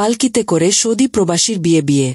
পালকিতে করে সৌদি প্রবাসীর বিয়ে বিয়ে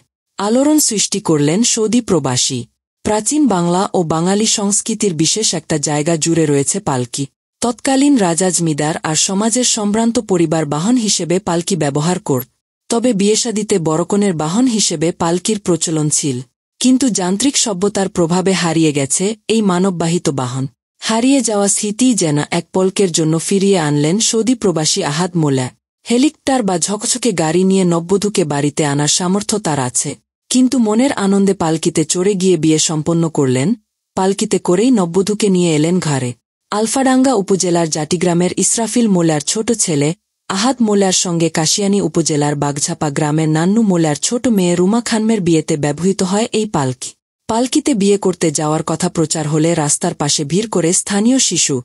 আলোড়ন সৃষ্টি করলেন সৌদি প্রবাসী প্রাচীন বাংলা ও বাঙালি সংস্কৃতির বিশেষ একটা জায়গা জুড়ে রয়েছে পালকি তৎকালীন রাজাজ মিদার আর সমাজের সম্ভ্রান্ত পরিবার বাহন হিসেবে পালকি ব্যবহার করত তবে বিয়েসাদিতে বরকনের বাহন হিসেবে পালকির প্রচলন ছিল কিন্তু যান্ত্রিক সভ্যতার প্রভাবে হারিয়ে গেছে এই মানববাহিত বাহন হারিয়ে যাওয়া স্মৃতি যেন এক পলকের জন্য ফিরিয়ে আনলেন সৌদি প্রবাসী আহাদ মোলা হেলিকটার বা ঝকঝকে গাড়ি নিয়ে নব্যধুকে বাড়িতে আনার সামর্থ্য তার আছে কিন্তু মনের আনন্দে পালকিতে চড়ে গিয়ে বিয়ে সম্পন্ন করলেন পালকিতে করেই নব্যধুকে নিয়ে এলেন ঘরে আলফাডাঙ্গা উপজেলার জাটিগ্রামের ইসরাফিল মোল্লার ছোট ছেলে আহাত মোল্লার সঙ্গে কাশিয়ানি উপজেলার বাগঝাপা গ্রামের নান্নু মোল্লার ছোট মেয়ে রুমা খানমের বিয়েতে ব্যবহৃত হয় এই পালকি পালকিতে বিয়ে করতে যাওয়ার কথা প্রচার হলে রাস্তার পাশে ভিড় করে স্থানীয় শিশু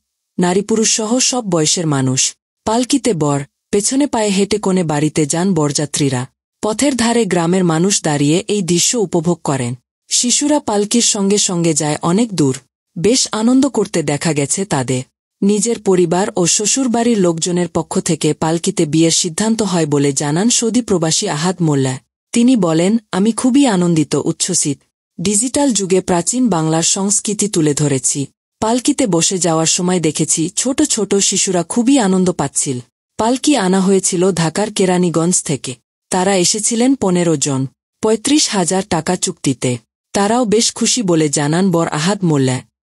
নারী পুরুষসহ সহ সব বয়সের মানুষ পালকিতে বর পেছনে পায়ে হেঁটে কোণে বাড়িতে যান বরযাত্রীরা পথের ধারে গ্রামের মানুষ দাঁড়িয়ে এই দৃশ্য উপভোগ করেন শিশুরা পালকির সঙ্গে সঙ্গে যায় অনেক দূর বেশ আনন্দ করতে দেখা গেছে তাদের নিজের পরিবার ও শ্বশুরবাড়ির লোকজনের পক্ষ থেকে পালকিতে বিয়ের সিদ্ধান্ত হয় বলে জানান সৌদি প্রবাসী আহাদ মোল্লা তিনি বলেন আমি খুবই আনন্দিত উচ্ছ্বসিত ডিজিটাল যুগে প্রাচীন বাংলার সংস্কৃতি তুলে ধরেছি পালকিতে বসে যাওয়ার সময় দেখেছি ছোট ছোট শিশুরা খুবই আনন্দ পাচ্ছিল পালকি আনা হয়েছিল ঢাকার কেরানীগঞ্জ থেকে তারা এসেছিলেন পনেরো জন পঁয়ত্রিশ হাজার টাকা চুক্তিতে তারাও বেশ খুশি বলে জানান বর আহাদ মোল্লা